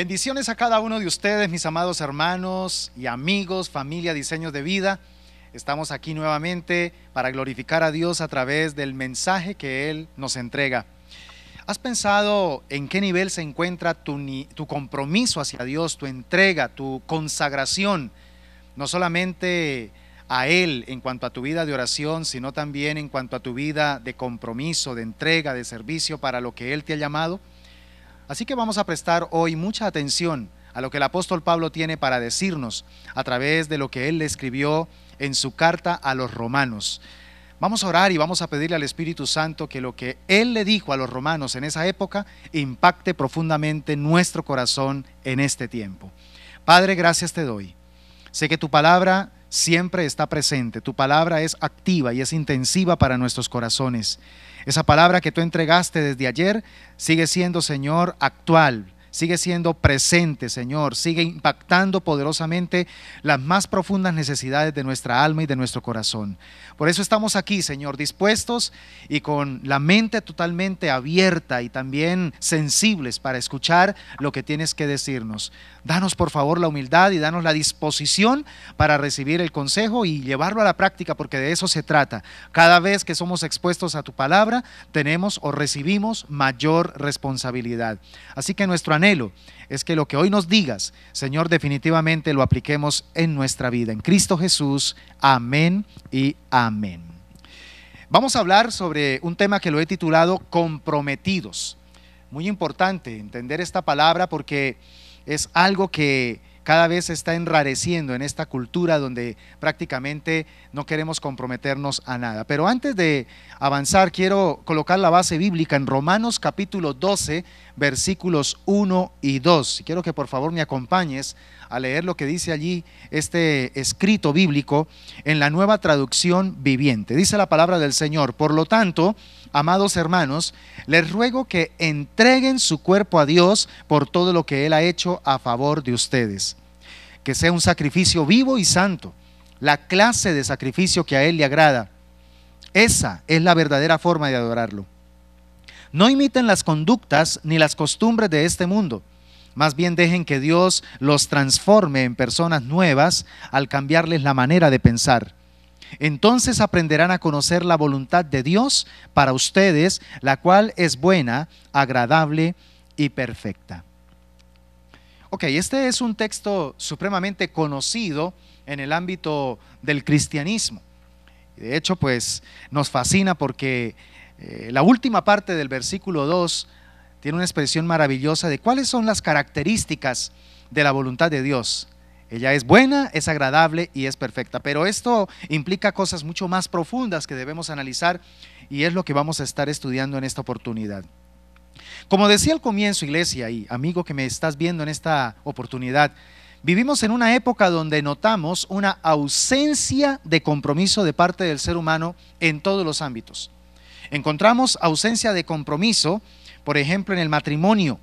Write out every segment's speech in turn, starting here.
Bendiciones a cada uno de ustedes, mis amados hermanos y amigos, familia Diseños de Vida. Estamos aquí nuevamente para glorificar a Dios a través del mensaje que Él nos entrega. ¿Has pensado en qué nivel se encuentra tu, tu compromiso hacia Dios, tu entrega, tu consagración? No solamente a Él en cuanto a tu vida de oración, sino también en cuanto a tu vida de compromiso, de entrega, de servicio para lo que Él te ha llamado. Así que vamos a prestar hoy mucha atención a lo que el apóstol Pablo tiene para decirnos a través de lo que él le escribió en su carta a los romanos. Vamos a orar y vamos a pedirle al Espíritu Santo que lo que él le dijo a los romanos en esa época impacte profundamente nuestro corazón en este tiempo. Padre, gracias te doy. Sé que tu palabra siempre está presente. Tu palabra es activa y es intensiva para nuestros corazones. Esa palabra que tú entregaste desde ayer sigue siendo, Señor, actual sigue siendo presente, Señor, sigue impactando poderosamente las más profundas necesidades de nuestra alma y de nuestro corazón. Por eso estamos aquí, Señor, dispuestos y con la mente totalmente abierta y también sensibles para escuchar lo que tienes que decirnos. Danos, por favor, la humildad y danos la disposición para recibir el consejo y llevarlo a la práctica, porque de eso se trata. Cada vez que somos expuestos a tu palabra, tenemos o recibimos mayor responsabilidad. Así que nuestro anhelo es que lo que hoy nos digas, Señor, definitivamente lo apliquemos en nuestra vida. En Cristo Jesús, amén y amén. Vamos a hablar sobre un tema que lo he titulado comprometidos. Muy importante entender esta palabra porque es algo que cada vez se está enrareciendo en esta cultura donde prácticamente no queremos comprometernos a nada. Pero antes de avanzar, quiero colocar la base bíblica en Romanos capítulo 12, versículos 1 y 2. Quiero que por favor me acompañes a leer lo que dice allí este escrito bíblico en la nueva traducción viviente. Dice la palabra del Señor, por lo tanto, Amados hermanos, les ruego que entreguen su cuerpo a Dios por todo lo que Él ha hecho a favor de ustedes. Que sea un sacrificio vivo y santo, la clase de sacrificio que a Él le agrada. Esa es la verdadera forma de adorarlo. No imiten las conductas ni las costumbres de este mundo. Más bien dejen que Dios los transforme en personas nuevas al cambiarles la manera de pensar. Entonces aprenderán a conocer la voluntad de Dios para ustedes, la cual es buena, agradable y perfecta. Ok, este es un texto supremamente conocido en el ámbito del cristianismo. De hecho, pues nos fascina porque eh, la última parte del versículo 2 tiene una expresión maravillosa de cuáles son las características de la voluntad de Dios. Ella es buena, es agradable y es perfecta. Pero esto implica cosas mucho más profundas que debemos analizar y es lo que vamos a estar estudiando en esta oportunidad. Como decía al comienzo, iglesia y amigo que me estás viendo en esta oportunidad, vivimos en una época donde notamos una ausencia de compromiso de parte del ser humano en todos los ámbitos. Encontramos ausencia de compromiso, por ejemplo, en el matrimonio,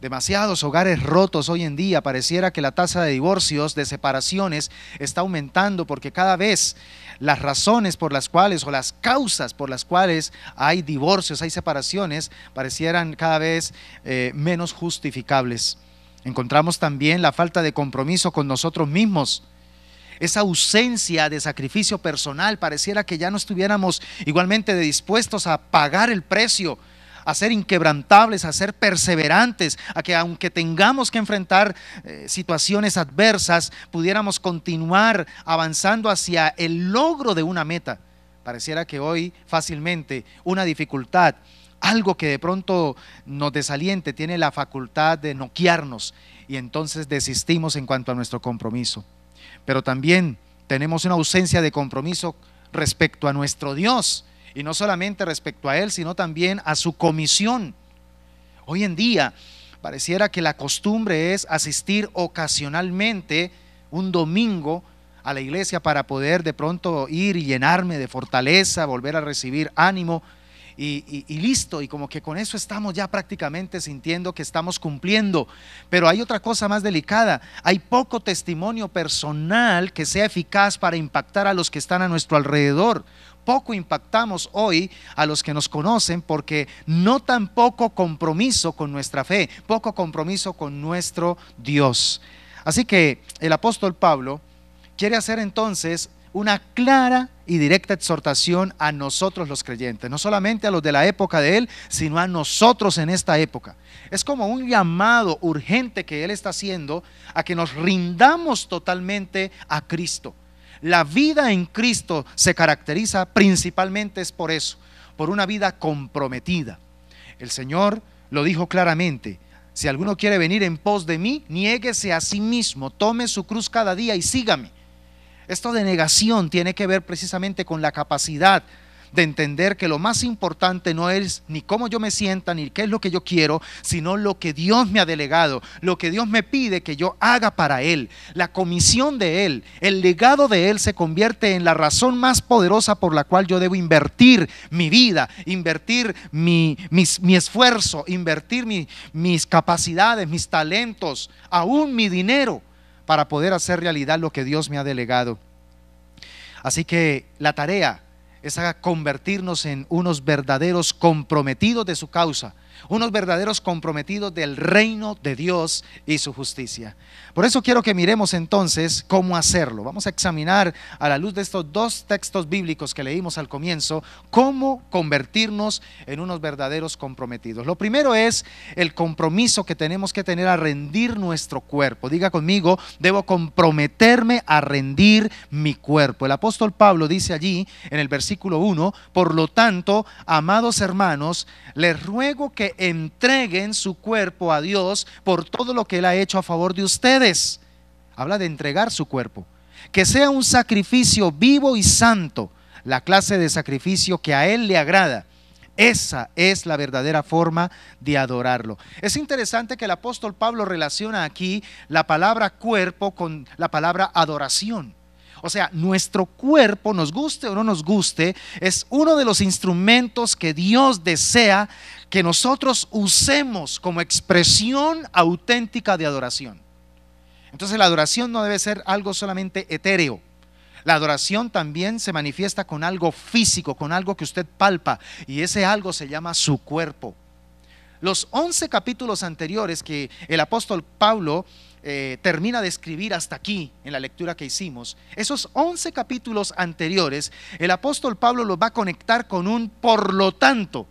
Demasiados hogares rotos hoy en día, pareciera que la tasa de divorcios, de separaciones, está aumentando porque cada vez las razones por las cuales o las causas por las cuales hay divorcios, hay separaciones, parecieran cada vez eh, menos justificables. Encontramos también la falta de compromiso con nosotros mismos. Esa ausencia de sacrificio personal pareciera que ya no estuviéramos igualmente dispuestos a pagar el precio a ser inquebrantables, a ser perseverantes, a que aunque tengamos que enfrentar eh, situaciones adversas, pudiéramos continuar avanzando hacia el logro de una meta. Pareciera que hoy fácilmente una dificultad, algo que de pronto nos desaliente, tiene la facultad de noquearnos y entonces desistimos en cuanto a nuestro compromiso. Pero también tenemos una ausencia de compromiso respecto a nuestro Dios y no solamente respecto a él, sino también a su comisión. Hoy en día pareciera que la costumbre es asistir ocasionalmente un domingo a la iglesia para poder de pronto ir y llenarme de fortaleza, volver a recibir ánimo y, listo. Y como que con eso estamos ya prácticamente sintiendo que estamos cumpliendo. Pero hay otra cosa más delicada. Hay poco testimonio personal que sea eficaz para impactar a los que están a nuestro alrededor. Poco impactamos hoy a los que nos conocen porque no tan poco compromiso con nuestra fe, poco compromiso con nuestro Dios. Así que el apóstol Pablo quiere hacer entonces una clara y directa exhortación a nosotros los creyentes, no solamente a los de la época de Él, sino a nosotros en esta época. Es como un llamado urgente que Él está haciendo a que nos rindamos totalmente a Cristo, la vida en Cristo se caracteriza principalmente es por eso, por una vida comprometida. El Señor lo dijo claramente. Si alguno quiere venir en pos de mí, niéguese a sí mismo, tome su cruz cada día y sígame. Esto de negación tiene que ver precisamente con la capacidad de entender que lo más importante no es ni cómo yo me sienta, ni qué es lo que yo quiero, sino lo que Dios me ha delegado, lo que Dios me pide que yo haga para Él, la comisión de Él, el legado de Él se convierte en la razón más poderosa por la cual yo debo invertir mi vida, invertir mi, esfuerzo, invertir mis capacidades, mis talentos, aún mi dinero para poder hacer realidad lo que Dios me ha delegado. Así que la tarea es a convertirnos en unos verdaderos comprometidos de su causa unos verdaderos comprometidos del reino de Dios y su justicia. Por eso quiero que miremos entonces cómo hacerlo. Vamos a examinar a la luz de estos dos textos bíblicos que leímos al comienzo, cómo convertirnos en unos verdaderos comprometidos. Lo primero es el compromiso que tenemos que tener a rendir nuestro cuerpo. Diga conmigo, debo comprometerme a rendir mi cuerpo. El apóstol Pablo dice allí en el versículo 1, por lo tanto, amados hermanos, les ruego que entreguen su cuerpo a Dios por todo lo que Él ha hecho a favor de ustedes. Habla de entregar su cuerpo. Que sea un sacrificio vivo y santo, la clase de sacrificio que a Él le agrada. Esa es la verdadera forma de adorarlo. Es interesante que el apóstol Pablo relaciona aquí la palabra cuerpo con la palabra adoración. O sea, nuestro cuerpo, nos guste o no nos guste, es uno de los instrumentos que Dios desea que nosotros usemos como expresión auténtica de adoración. Entonces la adoración no debe ser algo solamente etéreo. La adoración también se manifiesta con algo físico, con algo que usted palpa, y ese algo se llama su cuerpo. Los 11 capítulos anteriores que el apóstol Pablo eh, termina de escribir hasta aquí en la lectura que hicimos, esos 11 capítulos anteriores, el apóstol Pablo los va a conectar con un por lo tanto,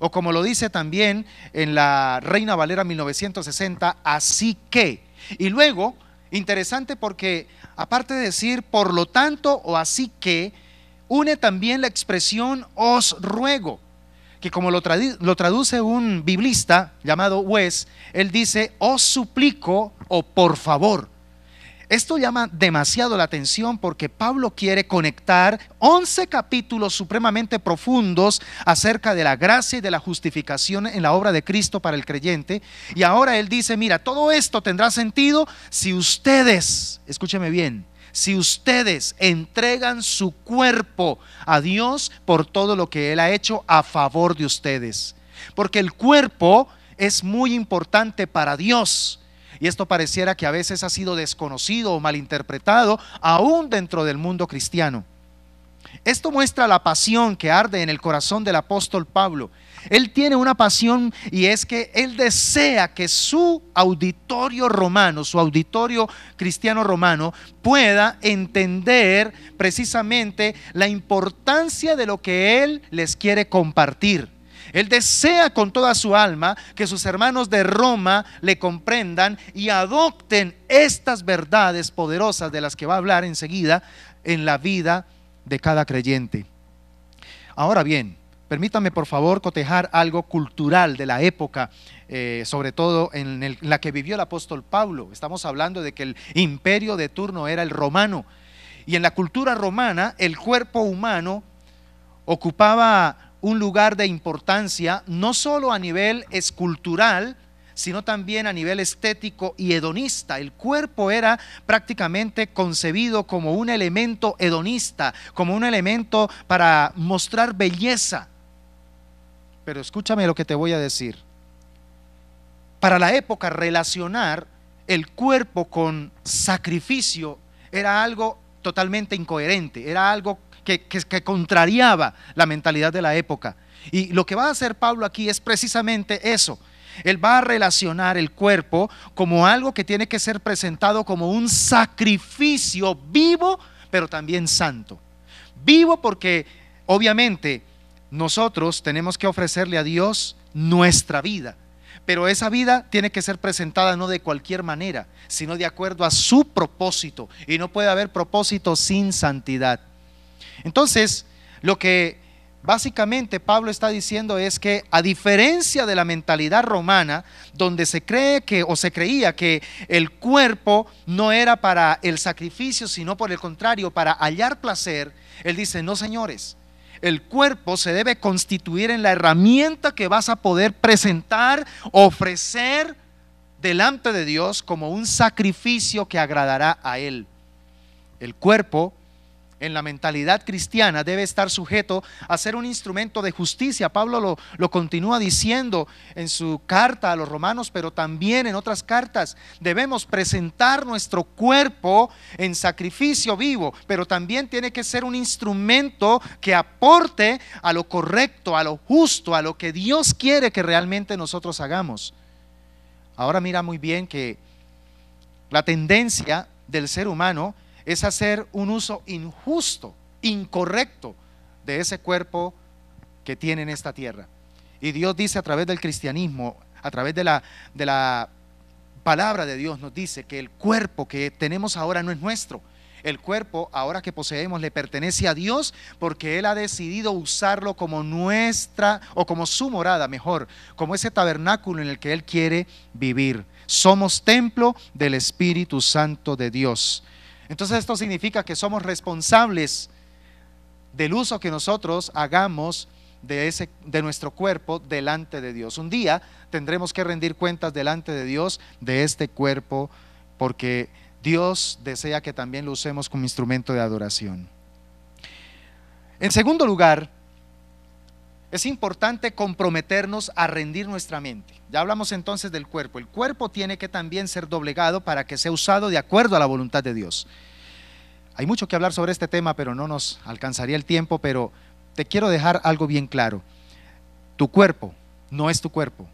o como lo dice también en la Reina Valera 1960, así que. Y luego, interesante porque aparte de decir por lo tanto o así que, une también la expresión os ruego que como lo, lo traduce un biblista llamado Wes, él dice, os oh, suplico o oh, por favor. Esto llama demasiado la atención porque Pablo quiere conectar 11 capítulos supremamente profundos acerca de la gracia y de la justificación en la obra de Cristo para el creyente. Y ahora él dice, mira, todo esto tendrá sentido si ustedes, escúcheme bien, si ustedes entregan su cuerpo a Dios por todo lo que Él ha hecho a favor de ustedes. Porque el cuerpo es muy importante para Dios. Y esto pareciera que a veces ha sido desconocido o malinterpretado aún dentro del mundo cristiano. Esto muestra la pasión que arde en el corazón del apóstol Pablo él tiene una pasión y es que Él desea que su auditorio romano, su auditorio cristiano romano, pueda entender precisamente la importancia de lo que Él les quiere compartir. Él desea con toda su alma que sus hermanos de Roma le comprendan y adopten estas verdades poderosas de las que va a hablar enseguida en la vida de cada creyente. Ahora bien, Permítame, por favor, cotejar algo cultural de la época, eh, sobre todo en, la que vivió el apóstol Pablo. Estamos hablando de que el imperio de turno era el romano. Y en la cultura romana, el cuerpo humano ocupaba un lugar de importancia no solo a nivel escultural, sino también a nivel estético y hedonista. El cuerpo era prácticamente concebido como un elemento hedonista, como un elemento para mostrar belleza. Pero escúchame lo que te voy a decir. Para la época relacionar el cuerpo con sacrificio era algo totalmente incoherente, era algo que, que, contrariaba la mentalidad de la época. Y lo que va a hacer Pablo aquí es precisamente eso. Él va a relacionar el cuerpo como algo que tiene que ser presentado como un sacrificio vivo, pero también santo. Vivo porque obviamente nosotros tenemos que ofrecerle a Dios nuestra vida. Pero esa vida tiene que ser presentada no de cualquier manera, sino de acuerdo a su propósito. Y no puede haber propósito sin santidad. Entonces, lo que básicamente Pablo está diciendo es que a diferencia de la mentalidad romana, donde se cree que o se creía que el cuerpo no era para el sacrificio, sino por el contrario, para hallar placer, él dice, no señores, el cuerpo se debe constituir en la herramienta que vas a poder presentar, ofrecer delante de Dios como un sacrificio que agradará a Él. El cuerpo en la mentalidad cristiana debe estar sujeto a ser un instrumento de justicia. Pablo lo, continúa diciendo en su carta a los romanos, pero también en otras cartas. Debemos presentar nuestro cuerpo en sacrificio vivo, pero también tiene que ser un instrumento que aporte a lo correcto, a lo justo, a lo que Dios quiere que realmente nosotros hagamos. Ahora mira muy bien que la tendencia del ser humano es hacer un uso injusto, incorrecto de ese cuerpo que tiene en esta tierra. Y Dios dice a través del cristianismo, a través de la, palabra de Dios, nos dice que el cuerpo que tenemos ahora no es nuestro. El cuerpo ahora que poseemos le pertenece a Dios porque Él ha decidido usarlo como nuestra o como su morada, mejor, como ese tabernáculo en el que Él quiere vivir. Somos templo del Espíritu Santo de Dios. Entonces esto significa que somos responsables del uso que nosotros hagamos de, ese, de nuestro cuerpo delante de Dios. Un día tendremos que rendir cuentas delante de Dios de este cuerpo porque Dios desea que también lo usemos como instrumento de adoración. En segundo lugar, es importante comprometernos a rendir nuestra mente. Ya hablamos entonces del cuerpo. El cuerpo tiene que también ser doblegado para que sea usado de acuerdo a la voluntad de Dios. Hay mucho que hablar sobre este tema, pero no nos alcanzaría el tiempo, pero te quiero dejar algo bien claro. Tu cuerpo no es tu cuerpo,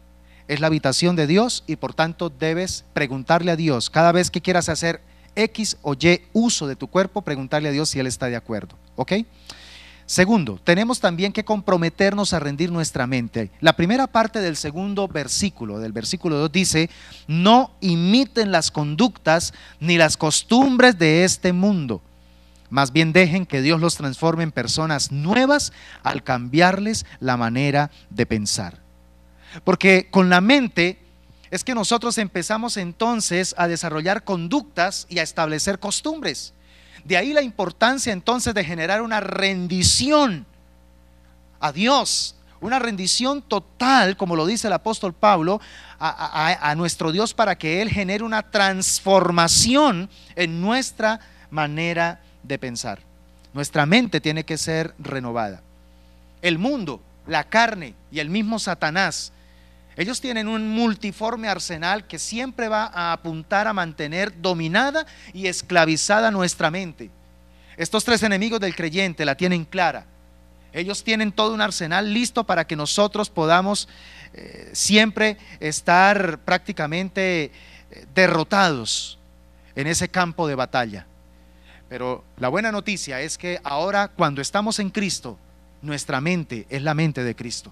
es la habitación de Dios y por tanto debes preguntarle a Dios cada vez que quieras hacer X o Y uso de tu cuerpo, preguntarle a Dios si Él está de acuerdo. ¿Ok? Segundo, tenemos también que comprometernos a rendir nuestra mente. La primera parte del segundo versículo, del versículo 2, dice, no imiten las conductas ni las costumbres de este mundo. Más bien dejen que Dios los transforme en personas nuevas al cambiarles la manera de pensar. Porque con la mente es que nosotros empezamos entonces a desarrollar conductas y a establecer costumbres. De ahí la importancia entonces de generar una rendición a Dios, una rendición total, como lo dice el apóstol Pablo, a, nuestro Dios para que Él genere una transformación en nuestra manera de pensar. Nuestra mente tiene que ser renovada. El mundo, la carne y el mismo Satanás ellos tienen un multiforme arsenal que siempre va a apuntar a mantener dominada y esclavizada nuestra mente. Estos tres enemigos del creyente la tienen clara. Ellos tienen todo un arsenal listo para que nosotros podamos eh, siempre estar prácticamente eh, derrotados en ese campo de batalla. Pero la buena noticia es que ahora cuando estamos en Cristo, nuestra mente es la mente de Cristo.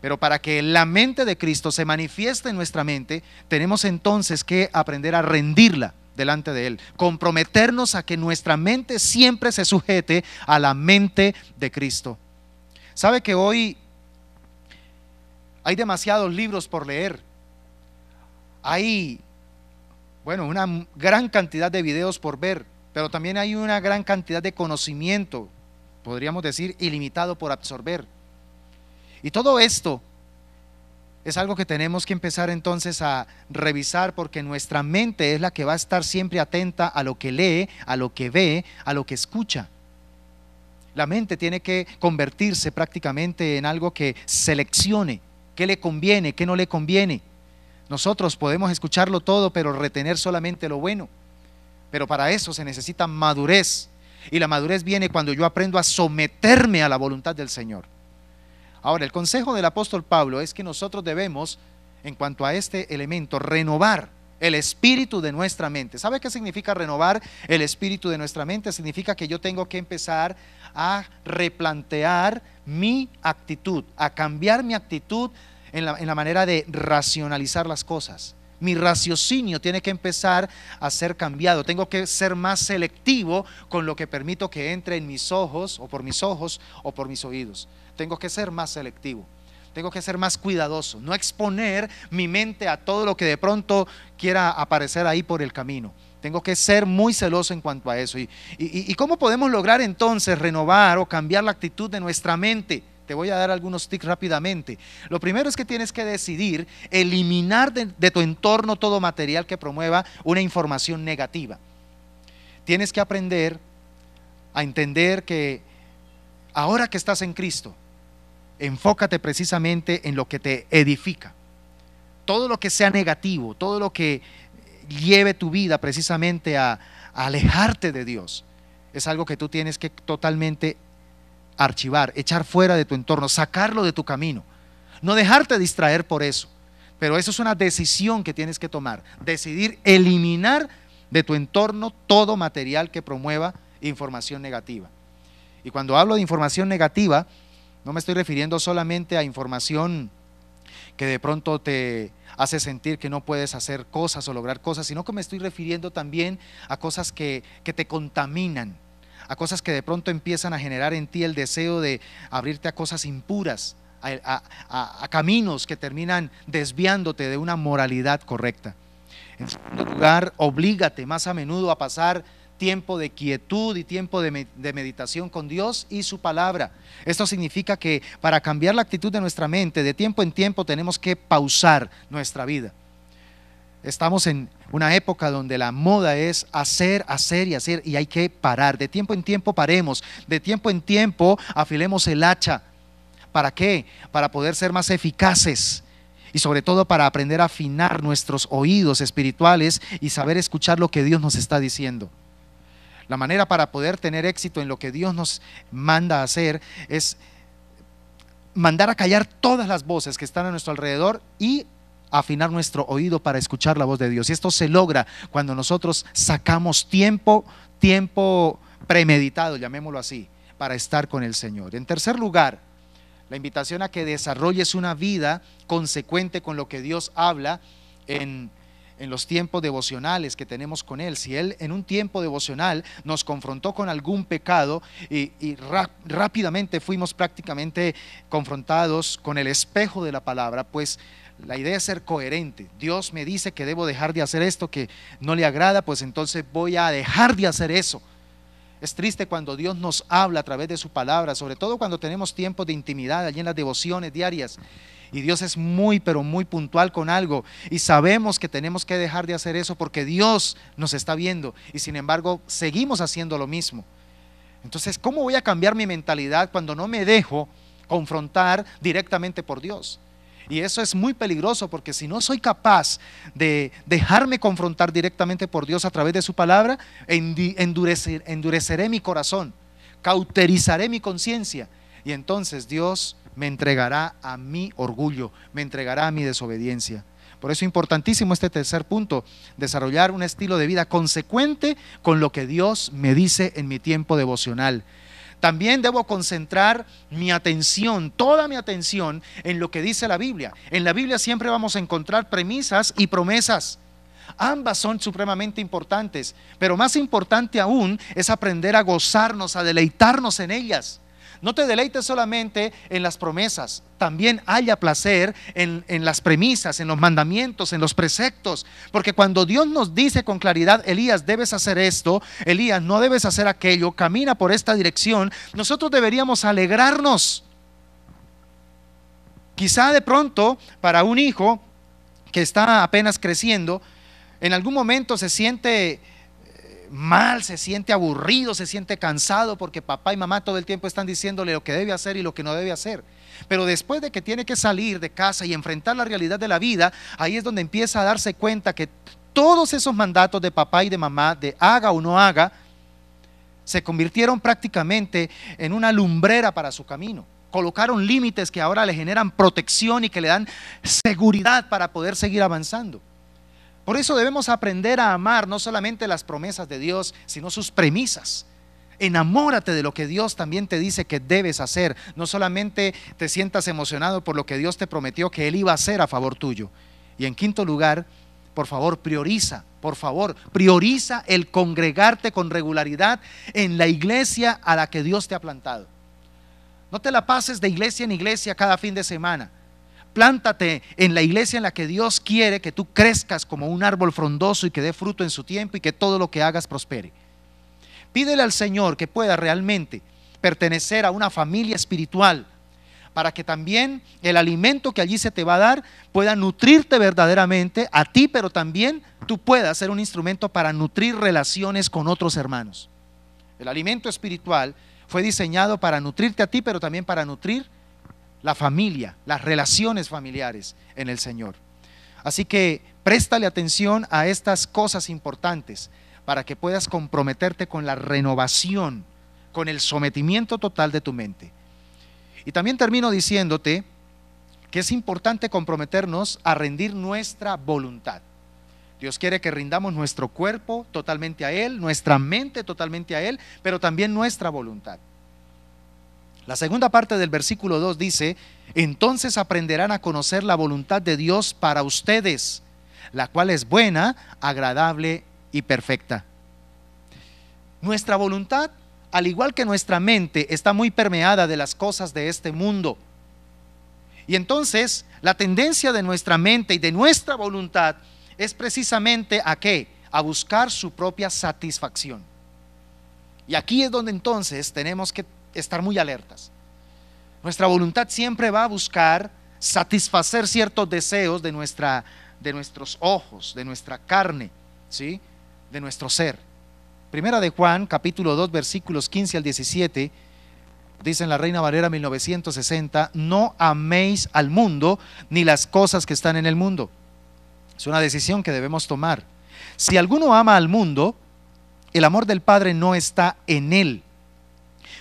Pero para que la mente de Cristo se manifieste en nuestra mente, tenemos entonces que aprender a rendirla delante de Él, comprometernos a que nuestra mente siempre se sujete a la mente de Cristo. ¿Sabe que hoy hay demasiados libros por leer? Hay, bueno, una gran cantidad de videos por ver, pero también hay una gran cantidad de conocimiento, podríamos decir, ilimitado por absorber. Y todo esto es algo que tenemos que empezar entonces a revisar porque nuestra mente es la que va a estar siempre atenta a lo que lee, a lo que ve, a lo que escucha. La mente tiene que convertirse prácticamente en algo que seleccione qué le conviene, qué no le conviene. Nosotros podemos escucharlo todo, pero retener solamente lo bueno. Pero para eso se necesita madurez. Y la madurez viene cuando yo aprendo a someterme a la voluntad del Señor. Ahora, el consejo del apóstol Pablo es que nosotros debemos, en cuanto a este elemento, renovar el espíritu de nuestra mente. ¿Sabe qué significa renovar el espíritu de nuestra mente? Significa que yo tengo que empezar a replantear mi actitud, a cambiar mi actitud en la, en la manera de racionalizar las cosas. Mi raciocinio tiene que empezar a ser cambiado. Tengo que ser más selectivo con lo que permito que entre en mis ojos o por mis ojos o por mis oídos. Tengo que ser más selectivo. Tengo que ser más cuidadoso. No exponer mi mente a todo lo que de pronto quiera aparecer ahí por el camino. Tengo que ser muy celoso en cuanto a eso. ¿Y, cómo podemos lograr entonces renovar o cambiar la actitud de nuestra mente? Te voy a dar algunos tips rápidamente. Lo primero es que tienes que decidir eliminar de, tu entorno todo material que promueva una información negativa. Tienes que aprender a entender que ahora que estás en Cristo, enfócate precisamente en lo que te edifica. Todo lo que sea negativo, todo lo que lleve tu vida precisamente a, a alejarte de Dios, es algo que tú tienes que totalmente archivar, echar fuera de tu entorno, sacarlo de tu camino. No dejarte distraer por eso. Pero eso es una decisión que tienes que tomar. Decidir eliminar de tu entorno todo material que promueva información negativa. Y cuando hablo de información negativa, no me estoy refiriendo solamente a información que de pronto te hace sentir que no puedes hacer cosas o lograr cosas, sino que me estoy refiriendo también a cosas que, que te contaminan, a cosas que de pronto empiezan a generar en ti el deseo de abrirte a cosas impuras, a, caminos que terminan desviándote de una moralidad correcta. En segundo lugar, oblígate más a menudo a pasar tiempo de quietud y tiempo de, meditación con Dios y su palabra. Esto significa que para cambiar la actitud de nuestra mente, de tiempo en tiempo tenemos que pausar nuestra vida. Estamos en una época donde la moda es hacer, hacer y hacer y hay que parar. De tiempo en tiempo paremos, de tiempo en tiempo afilemos el hacha. ¿Para qué? Para poder ser más eficaces y sobre todo para aprender a afinar nuestros oídos espirituales y saber escuchar lo que Dios nos está diciendo. La manera para poder tener éxito en lo que Dios nos manda hacer es mandar a callar todas las voces que están a nuestro alrededor y afinar nuestro oído para escuchar la voz de Dios. Y esto se logra cuando nosotros sacamos tiempo, tiempo premeditado, llamémoslo así, para estar con el Señor. En tercer lugar, la invitación a que desarrolles una vida consecuente con lo que Dios habla en, los tiempos devocionales que tenemos con Él. Si Él en un tiempo devocional nos confrontó con algún pecado y, rápidamente fuimos prácticamente confrontados con el espejo de la palabra, pues la idea es ser coherente. Dios me dice que debo dejar de hacer esto que no le agrada, pues entonces voy a dejar de hacer eso. Es triste cuando Dios nos habla a través de su palabra, sobre todo cuando tenemos tiempos de intimidad allí en las devociones diarias. Y Dios es muy, pero muy puntual con algo. Y sabemos que tenemos que dejar de hacer eso porque Dios nos está viendo. Y sin embargo, seguimos haciendo lo mismo. Entonces, ¿cómo voy a cambiar mi mentalidad cuando no me dejo confrontar directamente por Dios? Y eso es muy peligroso porque si no soy capaz de dejarme confrontar directamente por Dios a través de su palabra, endureceré mi corazón, cauterizaré mi conciencia y entonces Dios me entregará a mi orgullo, me entregará a mi desobediencia. Por eso es importantísimo este tercer punto, desarrollar un estilo de vida consecuente con lo que Dios me dice en mi tiempo devocional también debo concentrar mi atención, toda mi atención en lo que dice la Biblia. En la Biblia siempre vamos a encontrar premisas y promesas. Ambas son supremamente importantes, pero más importante aún es aprender a gozarnos, a deleitarnos en ellas. No te deleites solamente en las promesas, también haya placer en, en, las premisas, en los mandamientos, en los preceptos. Porque cuando Dios nos dice con claridad, Elías, debes hacer esto, Elías, no debes hacer aquello, camina por esta dirección, nosotros deberíamos alegrarnos. Quizá de pronto, para un hijo que está apenas creciendo, en algún momento se siente mal, se siente aburrido, se siente cansado porque papá y mamá todo el tiempo están diciéndole lo que debe hacer y lo que no debe hacer. Pero después de que tiene que salir de casa y enfrentar la realidad de la vida, ahí es donde empieza a darse cuenta que todos esos mandatos de papá y de mamá, de haga o no haga, se convirtieron prácticamente en una lumbrera para su camino. Colocaron límites que ahora le generan protección y que le dan seguridad para poder seguir avanzando. Por eso debemos aprender a amar no solamente las promesas de Dios, sino sus premisas. Enamórate de lo que Dios también te dice que debes hacer. No solamente te sientas emocionado por lo que Dios te prometió que Él iba a hacer a favor tuyo. Y en quinto lugar, por favor, prioriza, por favor, prioriza el congregarte con regularidad en la iglesia a la que Dios te ha plantado. No te la pases de iglesia en iglesia cada fin de semana. Plántate en la iglesia en la que Dios quiere que tú crezcas como un árbol frondoso y que dé fruto en su tiempo y que todo lo que hagas prospere. Pídele al Señor que pueda realmente pertenecer a una familia espiritual para que también el alimento que allí se te va a dar pueda nutrirte verdaderamente a ti, pero también tú puedas ser un instrumento para nutrir relaciones con otros hermanos. El alimento espiritual fue diseñado para nutrirte a ti, pero también para nutrir la familia, las relaciones familiares en el Señor. Así que préstale atención a estas cosas importantes para que puedas comprometerte con la renovación, con el sometimiento total de tu mente. Y también termino diciéndote que es importante comprometernos a rendir nuestra voluntad. Dios quiere que rindamos nuestro cuerpo totalmente a Él, nuestra mente totalmente a Él, pero también nuestra voluntad. La segunda parte del versículo 2 dice, entonces aprenderán a conocer la voluntad de Dios para ustedes, la cual es buena, agradable y perfecta. Nuestra voluntad, al igual que nuestra mente, está muy permeada de las cosas de este mundo. Y entonces la tendencia de nuestra mente y de nuestra voluntad es precisamente a qué? A buscar su propia satisfacción. Y aquí es donde entonces tenemos que estar muy alertas. Nuestra voluntad siempre va a buscar satisfacer ciertos deseos de, nuestra, de nuestros ojos, de nuestra carne, ¿sí? de nuestro ser. Primera de Juan, capítulo 2, versículos 15 al 17, dice la Reina Valera 1960, no améis al mundo ni las cosas que están en el mundo. Es una decisión que debemos tomar. Si alguno ama al mundo, el amor del Padre no está en él.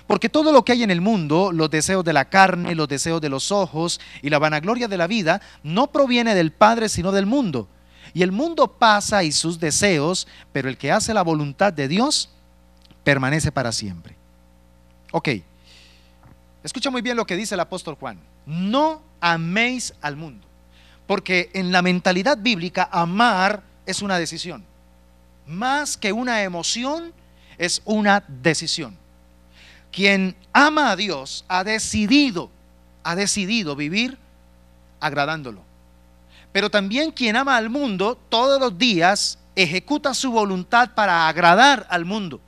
Porque todo lo que hay en el mundo, los deseos de la carne, los deseos de los ojos y la vanagloria de la vida, no proviene del Padre sino del mundo. Y el mundo pasa y sus deseos, pero el que hace la voluntad de Dios permanece para siempre. Ok, escucha muy bien lo que dice el apóstol Juan. No améis al mundo, porque en la mentalidad bíblica amar es una decisión. Más que una emoción, es una decisión. Quien ama a Dios ha decidido, ha decidido vivir agradándolo. Pero también quien ama al mundo todos los días ejecuta su voluntad para agradar al mundo.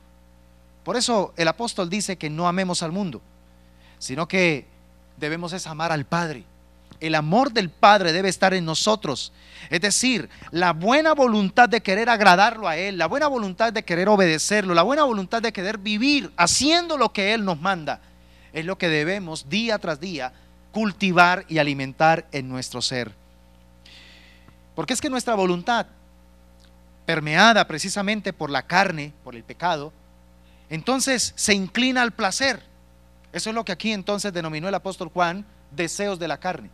Por eso el apóstol dice que no amemos al mundo, sino que debemos es amar al Padre el amor del Padre debe estar en nosotros. Es decir, la buena voluntad de querer agradarlo a Él, la buena voluntad de querer obedecerlo, la buena voluntad de querer vivir haciendo lo que Él nos manda, es lo que debemos día tras día cultivar y alimentar en nuestro ser. Porque es que nuestra voluntad, permeada precisamente por la carne, por el pecado, entonces se inclina al placer. Eso es lo que aquí entonces denominó el apóstol Juan deseos de la carne.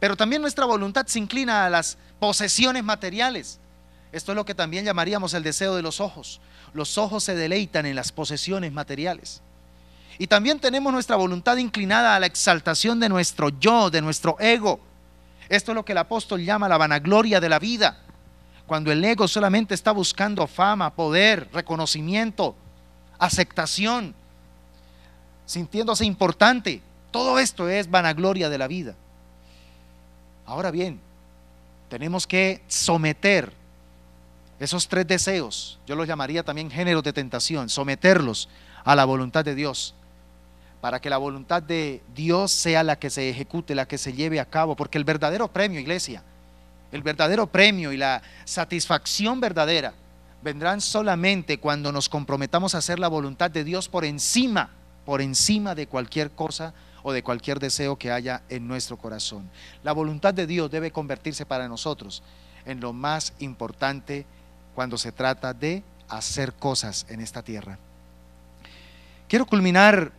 Pero también nuestra voluntad se inclina a las posesiones materiales. Esto es lo que también llamaríamos el deseo de los ojos. Los ojos se deleitan en las posesiones materiales. Y también tenemos nuestra voluntad inclinada a la exaltación de nuestro yo, de nuestro ego. Esto es lo que el apóstol llama la vanagloria de la vida. Cuando el ego solamente está buscando fama, poder, reconocimiento, aceptación, sintiéndose importante. Todo esto es vanagloria de la vida. Ahora bien, tenemos que someter esos tres deseos, yo los llamaría también géneros de tentación, someterlos a la voluntad de Dios, para que la voluntad de Dios sea la que se ejecute, la que se lleve a cabo, porque el verdadero premio, iglesia, el verdadero premio y la satisfacción verdadera vendrán solamente cuando nos comprometamos a hacer la voluntad de Dios por encima, por encima de cualquier cosa o de cualquier deseo que haya en nuestro corazón. La voluntad de Dios debe convertirse para nosotros en lo más importante cuando se trata de hacer cosas en esta tierra. Quiero culminar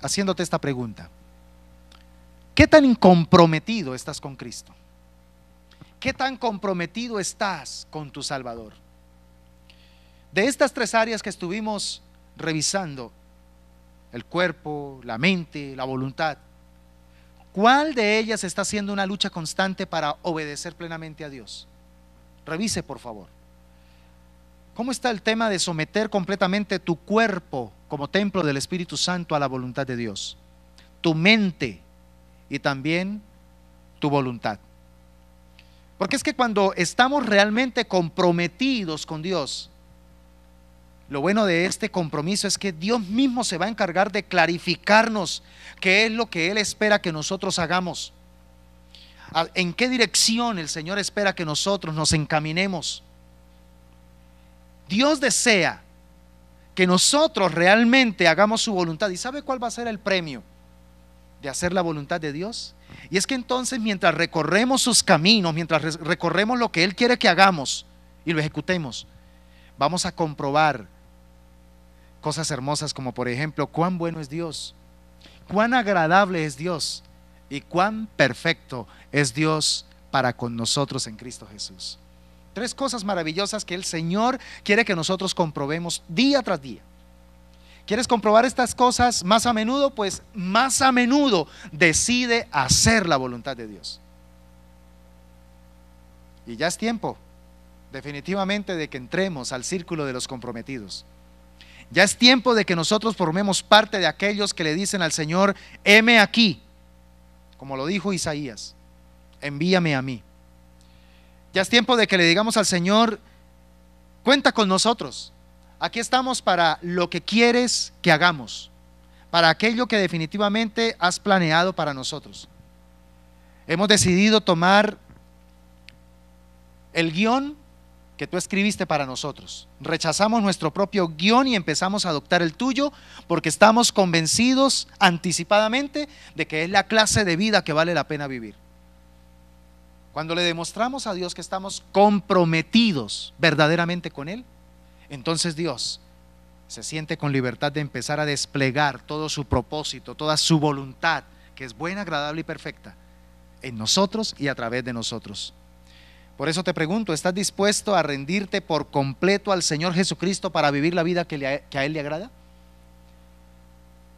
haciéndote esta pregunta. ¿Qué tan comprometido estás con Cristo? ¿Qué tan comprometido estás con tu Salvador? De estas tres áreas que estuvimos revisando, el cuerpo, la mente, la voluntad. ¿Cuál de ellas está haciendo una lucha constante para obedecer plenamente a Dios? Revise, por favor. ¿Cómo está el tema de someter completamente tu cuerpo como templo del Espíritu Santo a la voluntad de Dios? Tu mente y también tu voluntad. Porque es que cuando estamos realmente comprometidos con Dios, lo bueno de este compromiso es que Dios mismo se va a encargar de clarificarnos qué es lo que Él espera que nosotros hagamos, ah, en qué dirección el Señor espera que nosotros nos encaminemos. Dios desea que nosotros realmente hagamos su voluntad. ¿Y sabe cuál va a ser el premio de hacer la voluntad de Dios? Y es que entonces mientras recorremos sus caminos, mientras recorremos lo que Él quiere que hagamos y lo ejecutemos, vamos a comprobar cosas hermosas como por ejemplo, cuán bueno es Dios, cuán agradable es Dios y cuán perfecto es Dios para con nosotros en Cristo Jesús. Tres cosas maravillosas que el Señor quiere que nosotros comprobemos día tras día. ¿Quieres comprobar estas cosas más a menudo? Pues más a menudo decide hacer la voluntad de Dios. Y ya es tiempo, definitivamente, de que entremos al círculo de los comprometidos. Ya es tiempo de que nosotros formemos parte de aquellos que le dicen al Señor, heme aquí, como lo dijo Isaías, envíame a mí. Ya es tiempo de que le digamos al Señor, cuenta con nosotros. Aquí estamos para lo que quieres que hagamos, para aquello que definitivamente has planeado para nosotros. Hemos decidido tomar el guión que tú escribiste para nosotros. Rechazamos nuestro propio guión y empezamos a adoptar el tuyo porque estamos convencidos anticipadamente de que es la clase de vida que vale la pena vivir. Cuando le demostramos a Dios que estamos comprometidos verdaderamente con Él, entonces Dios se siente con libertad de empezar a desplegar todo su propósito, toda su voluntad, que es buena, agradable y perfecta, en nosotros y a través de nosotros. Por eso te pregunto, ¿estás dispuesto a rendirte por completo al Señor Jesucristo para vivir la vida que, a Él le agrada?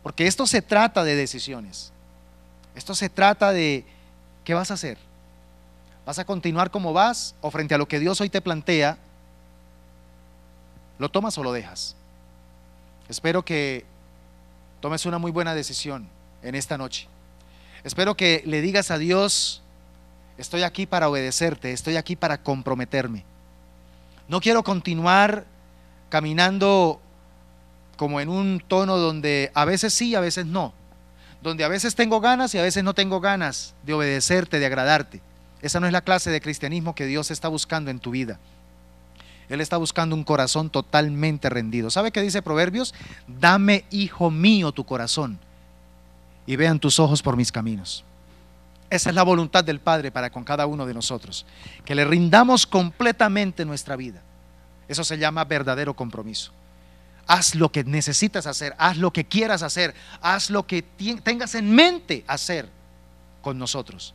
Porque esto se trata de decisiones. Esto se trata de qué vas a hacer. ¿Vas a continuar como vas o frente a lo que Dios hoy te plantea, lo tomas o lo dejas? Espero que tomes una muy buena decisión en esta noche. Espero que le digas a Dios, Estoy aquí para obedecerte, estoy aquí para comprometerme. No quiero continuar caminando como en un tono donde a veces sí, a veces no. Donde a veces tengo ganas y a veces no tengo ganas de obedecerte, de agradarte. Esa no es la clase de cristianismo que Dios está buscando en tu vida. Él está buscando un corazón totalmente rendido. ¿Sabe qué dice Proverbios? Dame, hijo mío, tu corazón y vean tus ojos por mis caminos. Esa es la voluntad del Padre para con cada uno de nosotros, que le rindamos completamente nuestra vida. Eso se llama verdadero compromiso. Haz lo que necesitas hacer, haz lo que quieras hacer, haz lo que tengas en mente hacer con nosotros.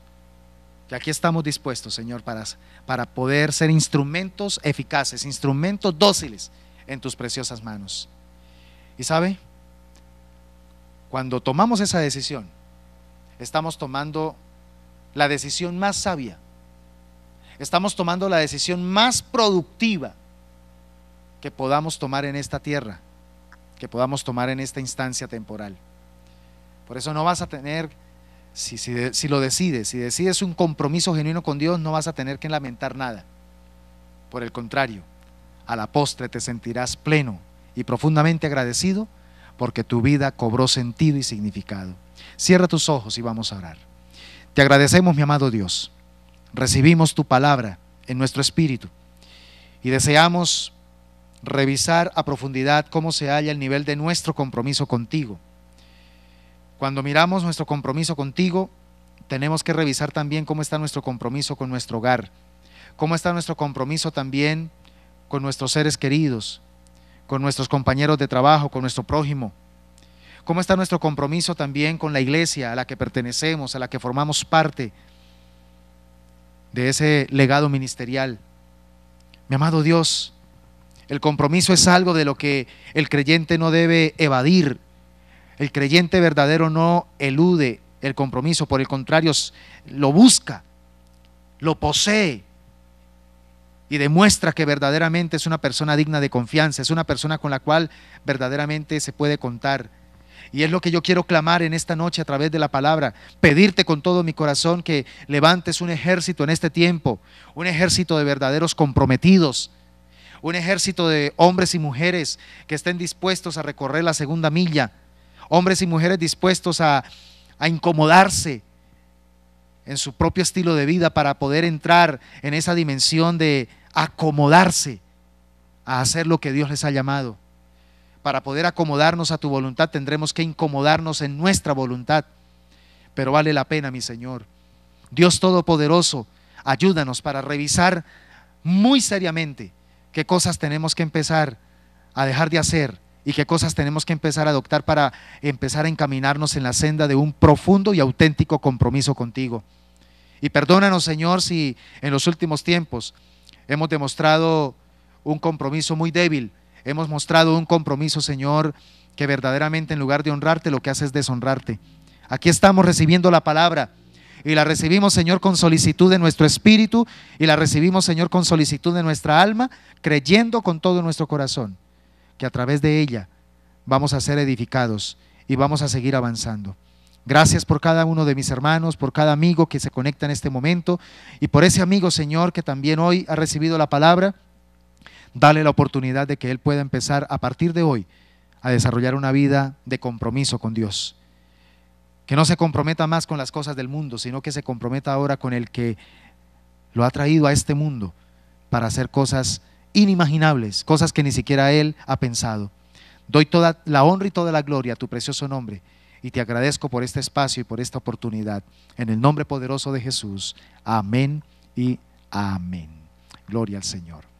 Y aquí estamos dispuestos, Señor, para, para poder ser instrumentos eficaces, instrumentos dóciles en tus preciosas manos. Y sabe, cuando tomamos esa decisión, estamos tomando la decisión más sabia. Estamos tomando la decisión más productiva que podamos tomar en esta tierra, que podamos tomar en esta instancia temporal. Por eso no vas a tener, si, lo decides, si decides un compromiso genuino con Dios, no vas a tener que lamentar nada. Por el contrario, a la postre te sentirás pleno y profundamente agradecido porque tu vida cobró sentido y significado. Cierra tus ojos y vamos a orar. Te agradecemos, mi amado Dios. Recibimos tu palabra en nuestro espíritu y deseamos revisar a profundidad cómo se halla el nivel de nuestro compromiso contigo. Cuando miramos nuestro compromiso contigo, tenemos que revisar también cómo está nuestro compromiso con nuestro hogar, cómo está nuestro compromiso también con nuestros seres queridos, con nuestros compañeros de trabajo, con nuestro prójimo, ¿Cómo está nuestro compromiso también con la iglesia a la que pertenecemos, a la que formamos parte de ese legado ministerial? Mi amado Dios, el compromiso es algo de lo que el creyente no debe evadir. El creyente verdadero no elude el compromiso, por el contrario, lo busca, lo posee y demuestra que verdaderamente es una persona digna de confianza, es una persona con la cual verdaderamente se puede contar. Y es lo que yo quiero clamar en esta noche a través de la palabra. Pedirte con todo mi corazón que levantes un ejército en este tiempo, un ejército de verdaderos comprometidos, un ejército de hombres y mujeres que estén dispuestos a recorrer la segunda milla, hombres y mujeres dispuestos a, a incomodarse en su propio estilo de vida para poder entrar en esa dimensión de acomodarse a hacer lo que Dios les ha llamado para poder acomodarnos a tu voluntad, tendremos que incomodarnos en nuestra voluntad. Pero vale la pena, mi Señor. Dios Todopoderoso, ayúdanos para revisar muy seriamente qué cosas tenemos que empezar a dejar de hacer y qué cosas tenemos que empezar a adoptar para empezar a encaminarnos en la senda de un profundo y auténtico compromiso contigo. Y perdónanos, Señor, si en los últimos tiempos hemos demostrado un compromiso muy débil Hemos mostrado un compromiso, Señor, que verdaderamente en lugar de honrarte, lo que hace es deshonrarte. Aquí estamos recibiendo la palabra. Y la recibimos, Señor, con solicitud de nuestro espíritu. Y la recibimos, Señor, con solicitud de nuestra alma, creyendo con todo nuestro corazón que a través de ella vamos a ser edificados y vamos a seguir avanzando. Gracias por cada uno de mis hermanos, por cada amigo que se conecta en este momento y por ese amigo, Señor, que también hoy ha recibido la palabra Dale la oportunidad de que Él pueda empezar a partir de hoy a desarrollar una vida de compromiso con Dios. Que no se comprometa más con las cosas del mundo, sino que se comprometa ahora con el que lo ha traído a este mundo para hacer cosas inimaginables, cosas que ni siquiera Él ha pensado. Doy toda la honra y toda la gloria a tu precioso nombre y te agradezco por este espacio y por esta oportunidad. En el nombre poderoso de Jesús. Amén y amén. Gloria al Señor.